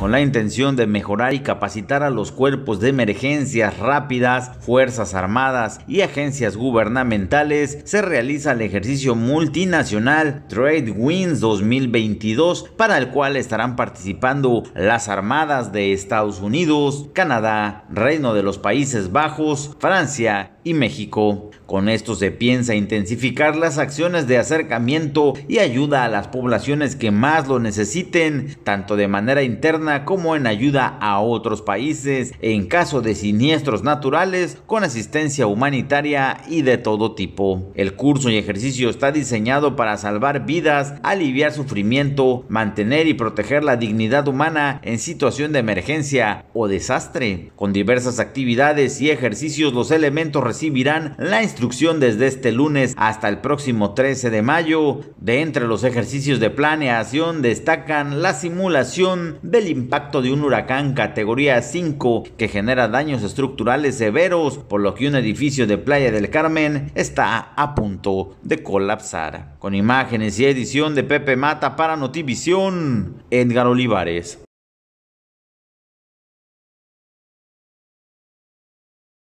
con la intención de mejorar y capacitar a los cuerpos de emergencias rápidas, Fuerzas Armadas y agencias gubernamentales, se realiza el ejercicio multinacional Trade Wins 2022, para el cual estarán participando las armadas de Estados Unidos, Canadá, Reino de los Países Bajos, Francia, y México. Con esto se piensa intensificar las acciones de acercamiento y ayuda a las poblaciones que más lo necesiten, tanto de manera interna como en ayuda a otros países, en caso de siniestros naturales, con asistencia humanitaria y de todo tipo. El curso y ejercicio está diseñado para salvar vidas, aliviar sufrimiento, mantener y proteger la dignidad humana en situación de emergencia o desastre. Con diversas actividades y ejercicios, los elementos recibirán la instrucción desde este lunes hasta el próximo 13 de mayo. De entre los ejercicios de planeación destacan la simulación del impacto de un huracán categoría 5 que genera daños estructurales severos, por lo que un edificio de Playa del Carmen está a punto de colapsar. Con imágenes y edición de Pepe Mata para Notivisión, Edgar Olivares.